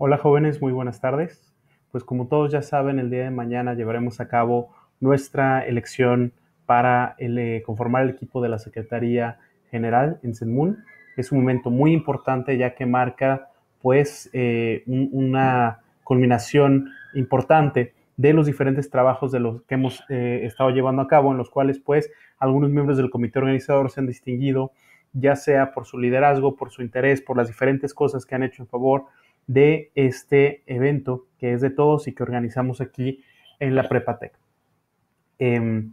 Hola jóvenes, muy buenas tardes. Pues como todos ya saben, el día de mañana llevaremos a cabo nuestra elección para eh, conformar el equipo de la Secretaría General en CENMUN. Es un momento muy importante ya que marca pues eh, una culminación importante de los diferentes trabajos de los que hemos eh, estado llevando a cabo, en los cuales pues algunos miembros del comité organizador se han distinguido, ya sea por su liderazgo, por su interés, por las diferentes cosas que han hecho en favor de este evento que es de todos y que organizamos aquí en la Prepatec. Em,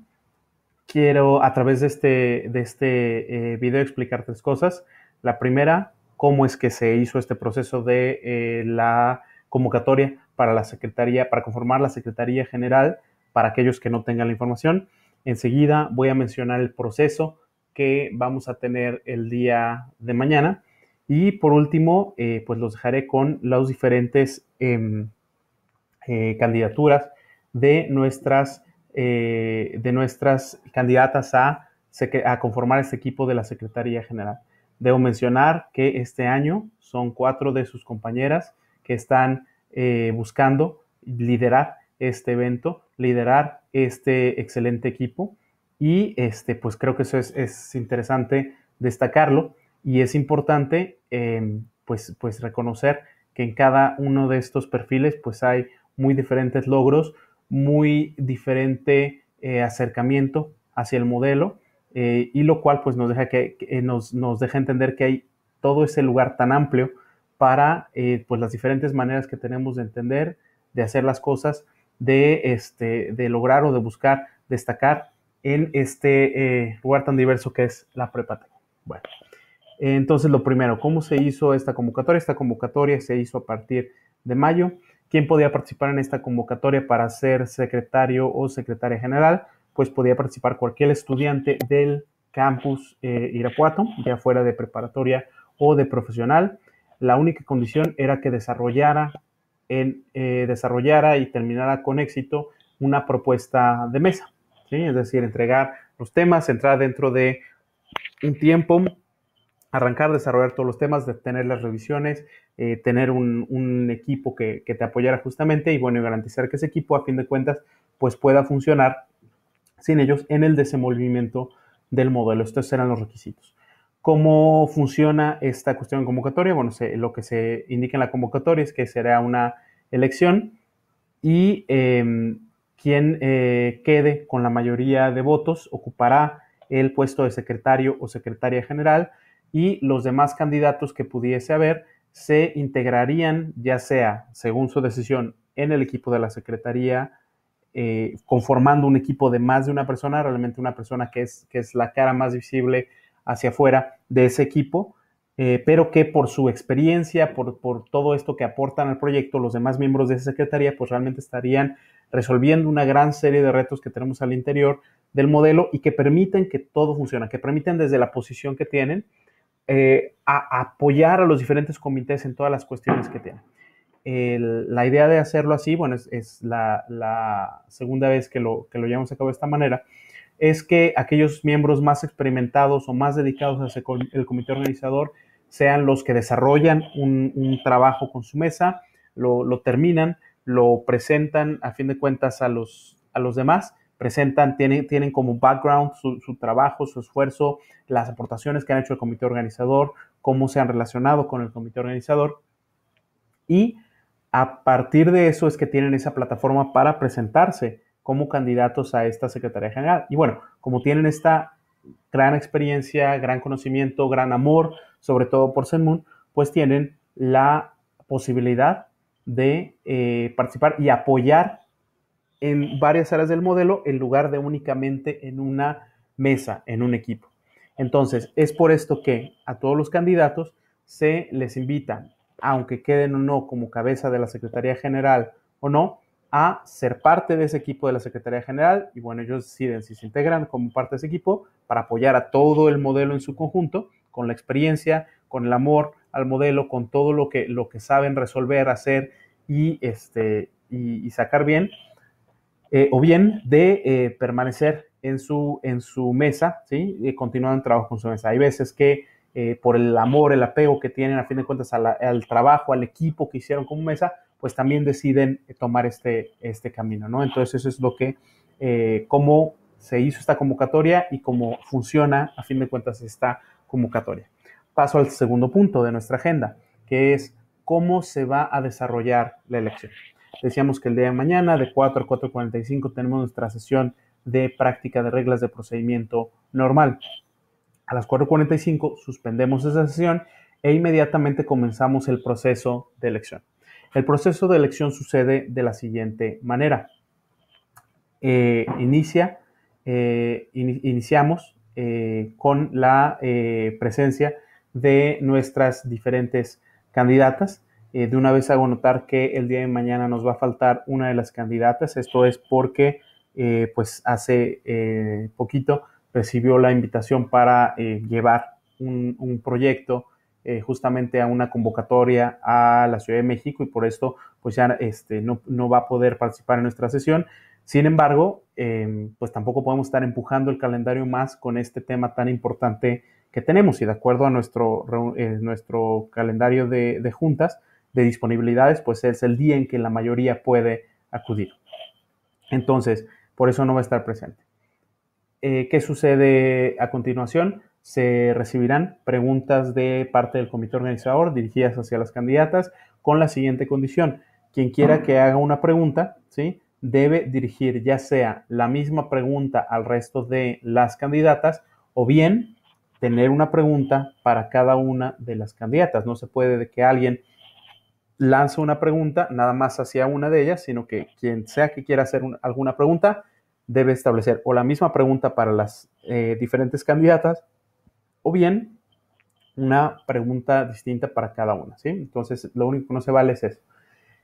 quiero a través de este, este eh, video explicar tres cosas. La primera, cómo es que se hizo este proceso de eh, la convocatoria para la Secretaría, para conformar la Secretaría General, para aquellos que no tengan la información. Enseguida voy a mencionar el proceso que vamos a tener el día de mañana y por último, eh, pues los dejaré con las diferentes em, eh, candidaturas de nuestras, eh, de nuestras candidatas a, a, conformar este equipo de la Secretaría General. Debo mencionar que este año son cuatro de sus compañeras que están buscando liderar este evento, liderar este excelente equipo y este, pues creo que eso es, es interesante destacarlo y es importante eh, pues, pues reconocer que en cada uno de estos perfiles pues hay muy diferentes logros, muy diferente eh, acercamiento hacia el modelo eh, y lo cual pues nos deja, que, nos, nos, deja entender que hay todo ese lugar tan amplio para pues las diferentes maneras que tenemos de entender, de hacer las cosas, de, este, de lograr o de buscar destacar en este lugar tan diverso que es la prepa. Bueno. Entonces, lo primero, ¿cómo se hizo esta convocatoria? Esta convocatoria se hizo a partir de mayo. ¿Quién podía participar en esta convocatoria para ser secretario o secretaria general? Pues podía participar cualquier estudiante del campus eh, Irapuato, ya fuera de preparatoria o de profesional. La única condición era que desarrollara, en, eh, desarrollara y terminara con éxito una propuesta de mesa, es decir, entregar los temas, entrar dentro de un tiempo arrancar, desarrollar todos los temas, tener las revisiones, eh, tener un, equipo que, te apoyara justamente y bueno, garantizar que ese equipo a fin de cuentas pues pueda funcionar sin ellos en el desenvolvimiento del modelo. Estos serán los requisitos. ¿Cómo funciona esta cuestión de convocatoria? Bueno, lo que se indica en la convocatoria es que será una elección y em, quien eh, quede con la mayoría de votos ocupará el puesto de secretario o secretaria general y los demás candidatos que pudiese haber se integrarían ya sea, según su decisión, en el equipo de la Secretaría, eh, conformando un equipo de más de una persona, realmente una persona que es, es la cara más visible hacia afuera de ese equipo, eh, pero que por su experiencia, por, por, todo esto que aportan al proyecto, los demás miembros de esa Secretaría, pues realmente estarían resolviendo una gran serie de retos que tenemos al interior del modelo y que permiten que todo funcione, que permiten desde la posición que tienen, eh, a apoyar a los diferentes comités en todas las cuestiones que tienen. la idea de hacerlo así, bueno, es, la, segunda vez que lo, llevamos a cabo de esta manera, es que aquellos miembros más experimentados o más dedicados al el comité organizador sean los que desarrollan un, trabajo con su mesa, lo, terminan, lo presentan a fin de cuentas a los, a los demás presentan, tienen, tienen como background su, trabajo, su esfuerzo, las aportaciones que han hecho el comité organizador, cómo se han relacionado con el comité organizador. Y a partir de eso es que tienen esa plataforma para presentarse como candidatos a esta Secretaría General. Y bueno, como tienen esta gran experiencia, gran conocimiento, gran amor, sobre todo por Senmun, pues tienen la posibilidad de eh, participar y apoyar en varias áreas del modelo en lugar de únicamente en una mesa, en un equipo. Entonces, es por esto que a todos los candidatos se les invita, aunque queden o no como cabeza de la Secretaría General o no, a ser parte de ese equipo de la Secretaría General y bueno, ellos deciden si se integran como parte de ese equipo para apoyar a todo el modelo en su conjunto, con la experiencia, con el amor al modelo, con todo lo que, lo que saben resolver, hacer y, este, y sacar bien eh, o bien de eh, permanecer en su, en su mesa, ¿sí? Y eh, continuar el trabajo con su mesa. Hay veces que por el amor, el apego que tienen a fin de cuentas al trabajo, al equipo que hicieron como mesa, pues también deciden tomar este, este camino, ¿no? Entonces eso es lo que, cómo se hizo esta convocatoria y cómo funciona a fin de cuentas esta convocatoria. Paso al segundo punto de nuestra agenda, que es cómo se va a desarrollar la elección. Decíamos que el día de mañana de 4 a 4.45 tenemos nuestra sesión de práctica de reglas de procedimiento normal. A las 4.45 suspendemos esa sesión e inmediatamente comenzamos el proceso de elección. El proceso de elección sucede de la siguiente manera. Eh, inicia, eh, iniciamos eh, con la presencia de nuestras diferentes candidatas. Eh, de una vez hago notar que el día de mañana nos va a faltar una de las candidatas. Esto es porque, eh, pues, hace eh, poquito recibió la invitación para llevar un, proyecto justamente a una convocatoria a la Ciudad de México y por esto, pues, ya este, no, va a poder participar en nuestra sesión. Sin embargo, em, pues tampoco podemos estar empujando el calendario más con este tema tan importante que tenemos y de acuerdo a nuestro, nuestro calendario de juntas, de disponibilidades, pues es el día en que la mayoría puede acudir. Entonces, por eso no va a estar presente. Eh, ¿Qué sucede a continuación? Se recibirán preguntas de parte del comité organizador dirigidas hacia las candidatas con la siguiente condición. Quien quiera que haga una pregunta, ¿sí? debe dirigir ya sea la misma pregunta al resto de las candidatas o bien tener una pregunta para cada una de las candidatas. No se puede de que alguien lanzo una pregunta, nada más hacia una de ellas, sino que quien sea que quiera hacer alguna pregunta debe establecer o la misma pregunta para las eh, diferentes candidatas o bien una pregunta distinta para cada una, ¿sí? Entonces, lo único que no se vale es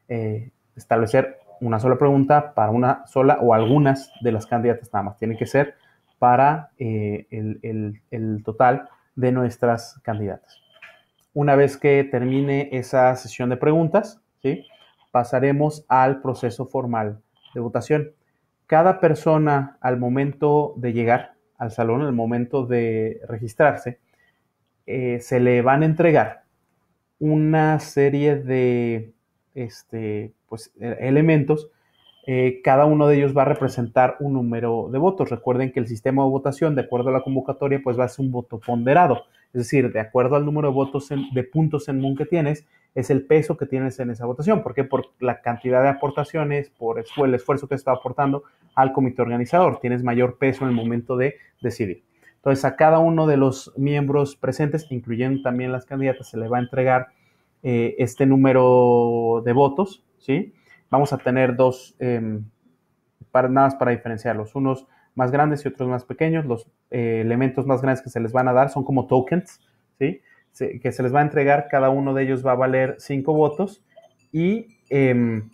eh, establecer una sola pregunta para una sola o algunas de las candidatas nada más. Tiene que ser para eh, el total de nuestras candidatas. Una vez que termine esa sesión de preguntas, ¿sí? pasaremos al proceso formal de votación. Cada persona al momento de llegar al salón, al momento de registrarse, eh, se le van a entregar una serie de este, pues, e, elementos. Eh, cada uno de ellos va a representar un número de votos. Recuerden que el sistema de votación, de acuerdo a la convocatoria, pues va a ser un voto ponderado. Es decir, de acuerdo al número de votos de puntos en MUN que tienes, es el peso que tienes en esa votación. ¿Por qué? Por la cantidad de aportaciones, por el esfuerzo que está aportando al comité organizador. Tienes mayor peso en el momento de decidir. Entonces, a cada uno de los miembros presentes, incluyendo también las candidatas, se le va a entregar eh, este número de votos, ¿sí? Vamos a tener dos, em, para, nada más para diferenciarlos. Unos más grandes y otros más pequeños. Los eh, elementos más grandes que se les van a dar son como tokens, ¿sí? que se les va a entregar, cada uno de ellos va a valer 5 votos y em,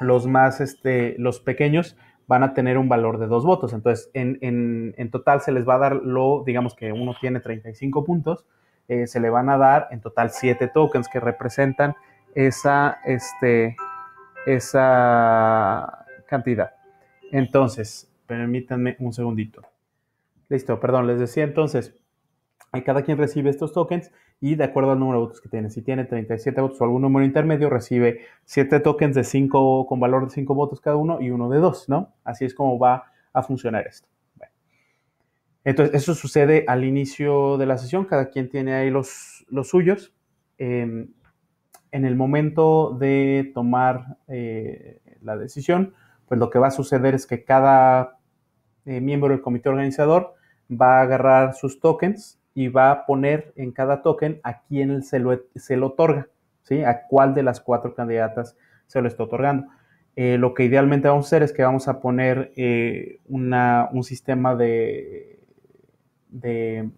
los más, este, los pequeños van a tener un valor de 2 votos. Entonces, en, total se les va a dar lo, digamos que uno tiene 35 puntos, eh, se le van a dar en total 7 tokens que representan esa, este, esa cantidad. Entonces, Permítanme un segundito. Listo, perdón, les decía entonces, eh, cada quien recibe estos tokens y de acuerdo al número de votos que tiene. Si tiene 37 votos o algún número intermedio, recibe 7 tokens de 5 con valor de 5 votos cada uno y uno de 2, ¿no? Así es como va a funcionar esto. Entonces, eso sucede al inicio de la sesión, cada quien tiene ahí los, los suyos. Em, en el momento de tomar eh, la decisión, pues lo que va a suceder es que cada eh, miembro del comité organizador va a agarrar sus tokens y va a poner en cada token a quién se lo, se otorga, ¿sí? A cuál de las cuatro candidatas se lo está otorgando. Eh, lo que idealmente vamos a hacer es que vamos a poner eh, un sistema de, de,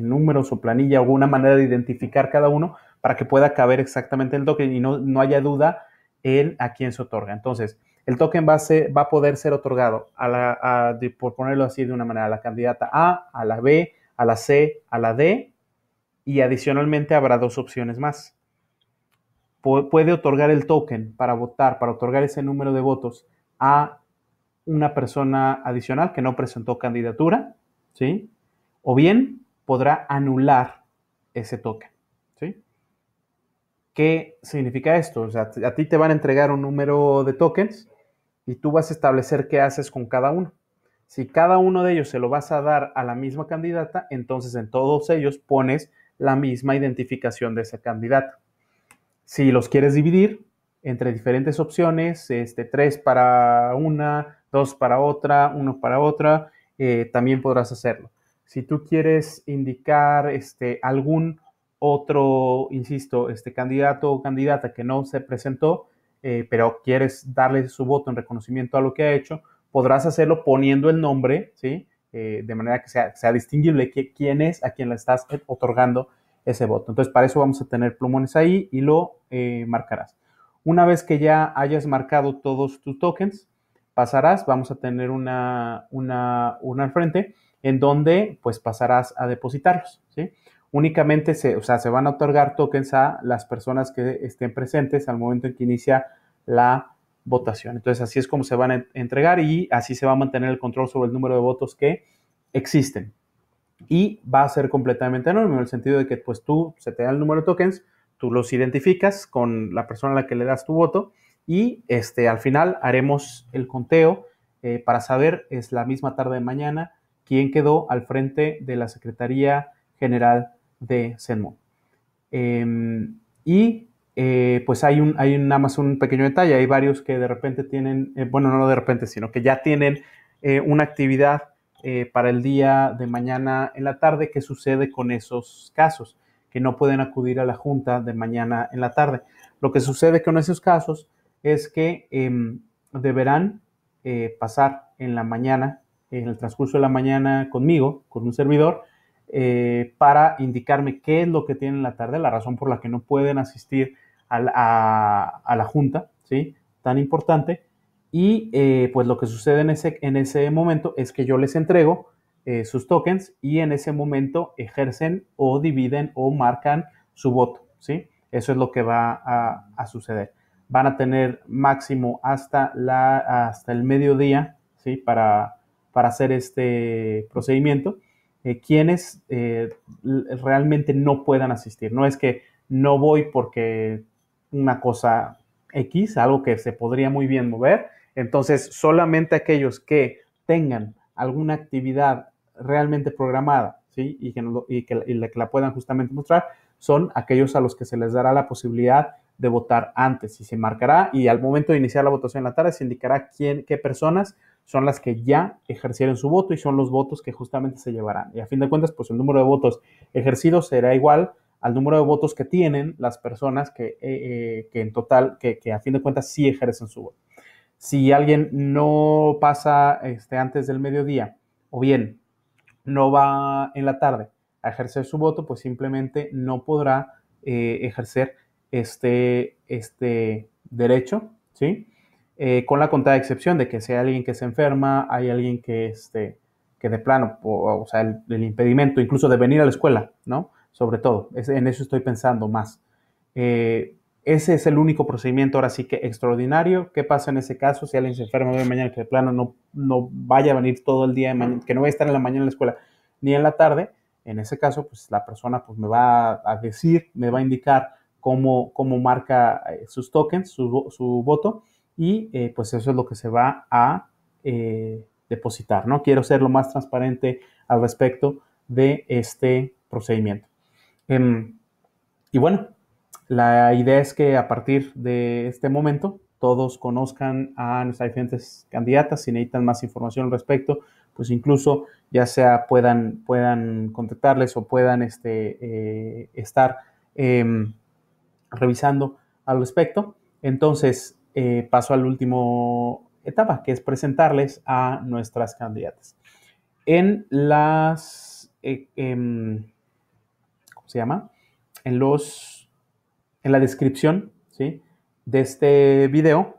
números o planilla o una manera de identificar cada uno para que pueda caber exactamente el token y no, no haya duda en a quién se otorga. Entonces, el token va a, va a poder ser otorgado, a la, por ponerlo así de una manera, a la candidata A, a la B, a la C, a la D, y adicionalmente habrá dos opciones más. puede otorgar el token para votar, para otorgar ese número de votos a una persona adicional que no presentó candidatura, ¿sí? O bien podrá anular ese token, ¿sí? ¿Qué significa esto? O sea, a ti te van a entregar un número de tokens y tú vas a establecer qué haces con cada uno. Si cada uno de ellos se lo vas a dar a la misma candidata, entonces en todos ellos pones la misma identificación de ese candidato. Si los quieres dividir entre diferentes opciones, este, tres para una, dos para otra, uno para otra, eh, también podrás hacerlo. Si tú quieres indicar este, algún otro, insisto, este candidato o candidata que no se presentó, eh, pero quieres darle su voto en reconocimiento a lo que ha hecho, podrás hacerlo poniendo el nombre, ¿sí? Eh, de manera que sea, distinguible quién es a quien le estás otorgando ese voto. Entonces, para eso vamos a tener plumones ahí y lo eh, marcarás. Una vez que ya hayas marcado todos tus tokens, pasarás, vamos a tener una, una, una al frente, en donde pues pasarás a depositarlos, ¿sí? únicamente se, o sea, se van a otorgar tokens a las personas que estén presentes al momento en que inicia la votación. Entonces, así es como se van a entregar y así se va a mantener el control sobre el número de votos que existen. Y va a ser completamente anónimo en el sentido de que, pues tú se te da el número de tokens, tú los identificas con la persona a la que le das tu voto y este, al final haremos el conteo eh, para saber, es la misma tarde de mañana, quién quedó al frente de la Secretaría General de Zenmo. Em, y eh, pues hay, un, hay nada más un pequeño detalle, hay varios que de repente tienen, eh, bueno, no de repente, sino que ya tienen eh, una actividad para el día de mañana en la tarde. ¿Qué sucede con esos casos? Que no pueden acudir a la junta de mañana en la tarde. Lo que sucede con esos casos es que em, deberán pasar en la mañana, en el transcurso de la mañana conmigo, con un servidor, eh, para indicarme qué es lo que tienen en la tarde, la razón por la que no pueden asistir a la, junta, ¿sí? Tan importante. Y eh, pues lo que sucede en ese, en ese momento es que yo les entrego eh, sus tokens y en ese momento ejercen o dividen o marcan su voto, ¿sí? Eso es lo que va a, suceder. Van a tener máximo hasta, la, hasta el mediodía, ¿sí? Para, para hacer este procedimiento. Eh, quienes eh, realmente no puedan asistir. No es que no voy porque una cosa X, algo que se podría muy bien mover. Entonces, solamente aquellos que tengan alguna actividad realmente programada ¿sí? y, que, y que, la, puedan justamente mostrar son aquellos a los que se les dará la posibilidad de votar antes y se marcará y al momento de iniciar la votación en la tarde se indicará quién, qué personas son las que ya ejercieron su voto y son los votos que justamente se llevarán. Y a fin de cuentas, pues el número de votos ejercidos será igual al número de votos que tienen las personas que, eh, eh, en total, que, a fin de cuentas sí ejercen su voto. Si alguien no pasa este, antes del mediodía o bien no va en la tarde a ejercer su voto, pues simplemente no podrá eh, ejercer este, este derecho, ¿sí? Eh, con la contada excepción de que si hay alguien que se enferma, hay alguien que, este, que de plano, o, sea, el, impedimento incluso de venir a la escuela, ¿no? Sobre todo, en eso estoy pensando más. Eh, ese es el único procedimiento ahora sí que extraordinario. ¿Qué pasa en ese caso? Si alguien se enferma de mañana, que de plano no, vaya a venir todo el día, que no vaya a estar en la mañana en la escuela ni en la tarde, en ese caso, pues la persona pues, me va a decir, me va a indicar cómo, marca eh, sus tokens, su, su voto, y eh, pues eso es lo que se va a eh, depositar, ¿no? Quiero ser lo más transparente al respecto de este procedimiento. Em, y bueno, la idea es que a partir de este momento todos conozcan a nuestras diferentes candidatas, si necesitan más información al respecto, pues incluso ya sea puedan, puedan contactarles o puedan este, eh, estar em, revisando al respecto. Entonces, eh, paso al último etapa, que es presentarles a nuestras candidatas. En las, eh, em, ¿cómo se llama? En los, en la descripción, ¿sí? De este video,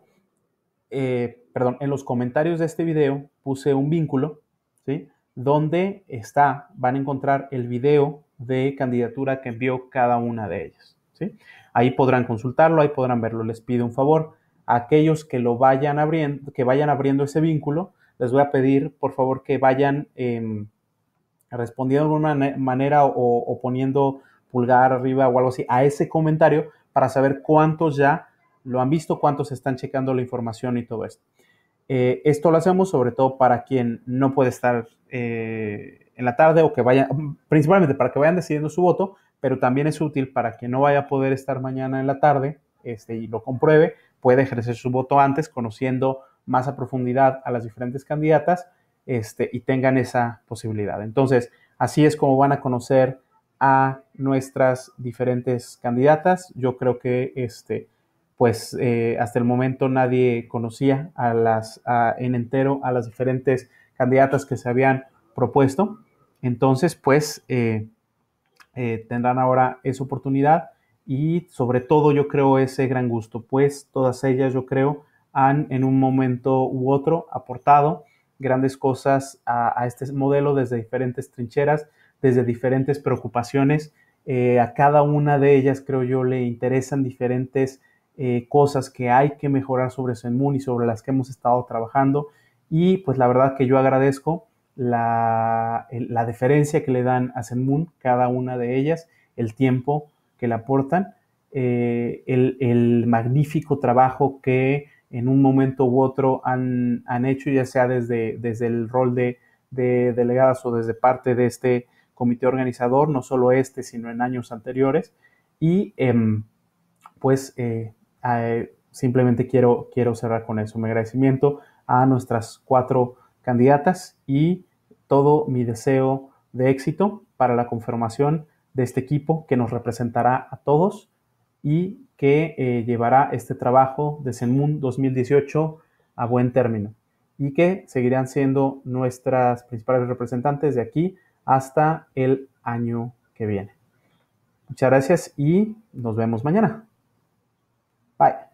eh, perdón, en los comentarios de este video puse un vínculo, ¿sí? Donde está, van a encontrar el video de candidatura que envió cada una de ellas, ¿sí? Ahí podrán consultarlo, ahí podrán verlo. Les pido un favor, aquellos que lo vayan abriendo, que vayan abriendo ese vínculo, les voy a pedir, por favor, que vayan em, respondiendo de alguna manera o, poniendo pulgar arriba o algo así a ese comentario para saber cuántos ya lo han visto, cuántos están checando la información y todo esto. Eh, esto lo hacemos sobre todo para quien no puede estar eh, en la tarde o que vayan, principalmente para que vayan decidiendo su voto, pero también es útil para quien no vaya a poder estar mañana en la tarde este, y lo compruebe, puede ejercer su voto antes, conociendo más a profundidad a las diferentes candidatas este, y tengan esa posibilidad. Entonces, así es como van a conocer a nuestras diferentes candidatas. Yo creo que este, pues eh, hasta el momento nadie conocía a las en entero a las diferentes candidatas que se habían propuesto. Entonces, pues eh, eh, tendrán ahora esa oportunidad y sobre todo yo creo ese gran gusto, pues todas ellas yo creo han en un momento u otro aportado grandes cosas a, este modelo desde diferentes trincheras, desde diferentes preocupaciones. Eh, a cada una de ellas creo yo le interesan diferentes eh, cosas que hay que mejorar sobre Senmun y sobre las que hemos estado trabajando. Y pues la verdad que yo agradezco la, la deferencia que le dan a Senmun cada una de ellas, el tiempo que le aportan, eh, el, magnífico trabajo que en un momento u otro han, hecho, ya sea desde, desde el rol de, de, delegadas o desde parte de este comité organizador, no solo este, sino en años anteriores. Y em, pues eh, eh, simplemente quiero, quiero cerrar con eso. Mi agradecimiento a nuestras cuatro candidatas y todo mi deseo de éxito para la confirmación de este equipo que nos representará a todos y que eh, llevará este trabajo de Zenmoon 2018 a buen término y que seguirán siendo nuestras principales representantes de aquí hasta el año que viene. Muchas gracias y nos vemos mañana. Bye.